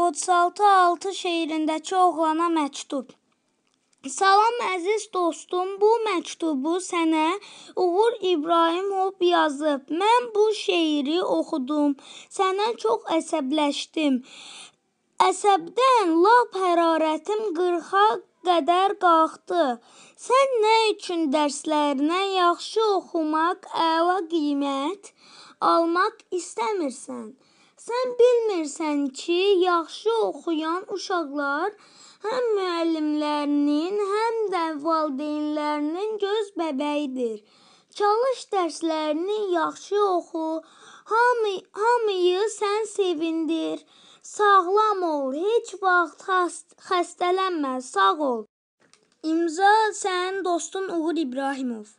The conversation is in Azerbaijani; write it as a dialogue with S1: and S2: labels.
S1: 36-6 şeirindəki oğlana məktub. Salam əziz dostum, bu məktubu sənə Uğur İbrahimov yazıb. Mən bu şeiri oxudum. Sənə çox əsəbləşdim. Əsəbdən lap hərarətim 40-a qədər qalxdı. Sən nə üçün dərslərinə yaxşı oxumaq, əla qiymət almaq istəmirsən? Sən bilmirsən ki, yaxşı oxuyan uşaqlar həm müəllimlərinin, həm də valideynlərinin göz bəbəyidir. Çalış dərslərini yaxşı oxu. Hamı hamıyı sən sevindir. Sağlam ol, heç vaxt xəst xəstələnmə, sağ ol. İmza sənin dostun Uğur İbrahimov.